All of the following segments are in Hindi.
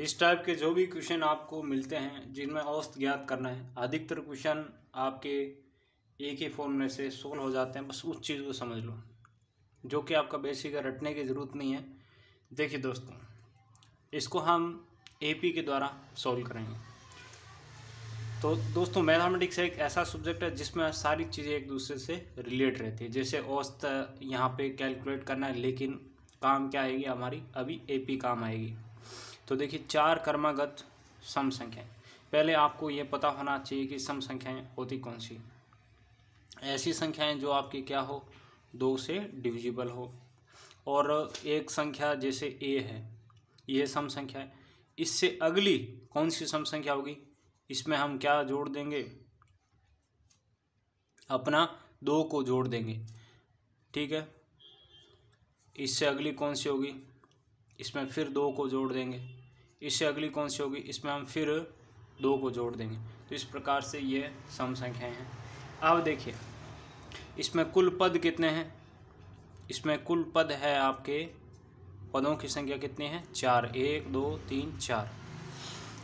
इस टाइप के जो भी क्वेश्चन आपको मिलते हैं जिनमें औसत ज्ञात करना है अधिकतर क्वेश्चन आपके एक ही फॉर्मूले से सोल्व हो जाते हैं बस उस चीज़ को समझ लो जो कि आपका बेसिक रटने की ज़रूरत नहीं है देखिए दोस्तों इसको हम एपी के द्वारा सॉल्व करेंगे तो दोस्तों मैथमेटिक्स एक ऐसा सब्जेक्ट है जिसमें सारी चीज़ें एक दूसरे से रिलेट रहती है जैसे औसत यहाँ पे कैलकुलेट करना है लेकिन काम क्या आएगी हमारी अभी एपी काम आएगी तो देखिए चार कर्मागत सम संख्याएं पहले आपको ये पता होना चाहिए कि सम संख्याएं होती कौन सी ऐसी संख्याएं जो आपकी क्या हो दो से डिविजिबल हो और एक संख्या जैसे ए है ये सम संख्या है इससे अगली कौन सी सम संख्या होगी इसमें हम क्या जोड़ देंगे अपना दो को जोड़ देंगे ठीक है इससे अगली कौन सी होगी इसमें फिर दो को जोड़ देंगे इससे अगली कौन सी होगी इसमें हम फिर दो को जोड़ देंगे तो इस प्रकार से ये सम संख्याएं हैं अब देखिए इसमें कुल पद कितने हैं इसमें कुल पद है आपके पदों की संख्या कितनी है चार एक दो तीन चार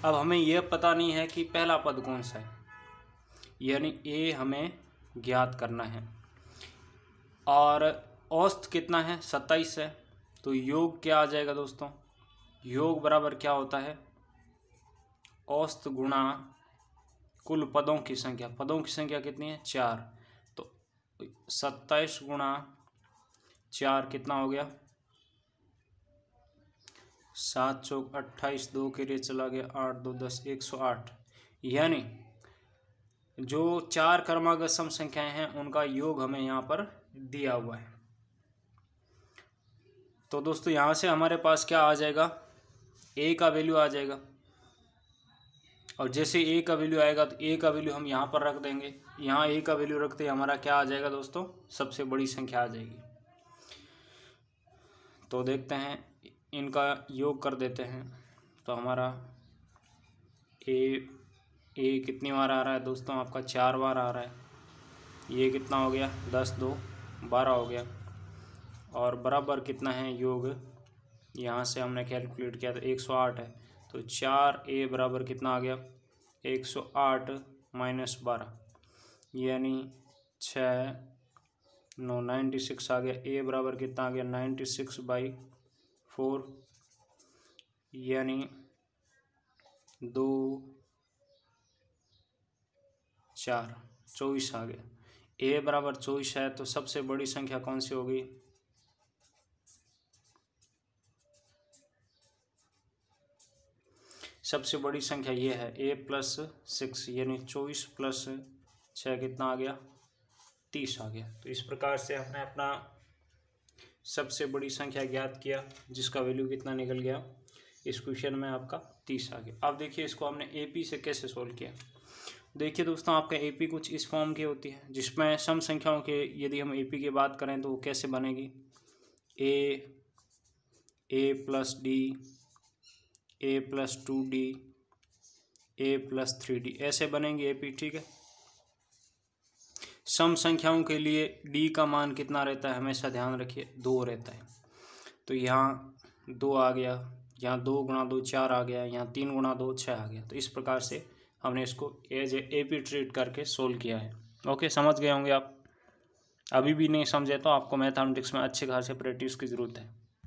अब हमें यह पता नहीं है कि पहला पद कौन सा है यानी ए हमें ज्ञात करना है और औस्त कितना है सत्ताईस है तो योग क्या आ जाएगा दोस्तों योग बराबर क्या होता है औस्त गुणा कुल पदों की संख्या पदों की संख्या कितनी है चार तो सत्ताईस गुणा चार कितना हो गया सात चौक अट्ठाईस दो के लिए चला गया आठ दो दस एक सौ आठ यानी जो चार कर्मागत सम संख्याएं हैं उनका योग हमें यहाँ पर दिया हुआ है तो दोस्तों यहाँ से हमारे पास क्या आ जाएगा ए का वैल्यू आ जाएगा और जैसे ए का वैल्यू आएगा तो ए का वैल्यू हम यहाँ पर रख देंगे यहाँ ए का वैल्यू रखते हैं हमारा क्या आ जाएगा दोस्तों सबसे बड़ी संख्या आ जाएगी तो देखते हैं इनका योग कर देते हैं तो हमारा ए ए कितनी बार आ रहा है दोस्तों आपका चार बार आ रहा है ये कितना हो गया दस दो बारह हो गया और बराबर कितना है योग यहाँ से हमने कैलकुलेट किया तो एक सौ आठ है तो चार ए बराबर कितना आ गया एक सौ आठ माइनस बारह यानी छः नौ नाइन्टी सिक्स आ गया ए बराबर कितना आ गया नाइन्टी सिक्स बाई फोर यानी दो चार चौबीस आ गया ए बराबर चौबीस है तो सबसे बड़ी संख्या कौन सी होगी सबसे बड़ी संख्या ये है ए प्लस सिक्स यानी चौबीस प्लस छः कितना आ गया तीस आ गया तो इस प्रकार से हमने अपना सबसे बड़ी संख्या ज्ञात किया जिसका वैल्यू कितना निकल गया इस क्वेश्चन में आपका तीस आ गया अब देखिए इसको हमने पी से कैसे सॉल्व किया देखिए दोस्तों आपका पी कुछ इस फॉर्म की होती है जिसमें सम संख्याओं के यदि हम पी की बात करें तो वो कैसे बनेगी A A plus D A plus two D A plus three D ऐसे बनेंगे ए पी ठीक है सम संख्याओं के लिए डी का मान कितना रहता है हमेशा ध्यान रखिए दो रहता है तो यहाँ दो आ गया यहाँ दो गुणा दो चार आ गया यहाँ तीन गुणा दो छः आ गया तो इस प्रकार से हमने इसको एज ए पी ट्रीट करके सोल्व किया है ओके समझ गए होंगे आप अभी भी नहीं समझे तो आपको मैथमेटिक्स में अच्छे खासे प्रैक्टिस की ज़रूरत है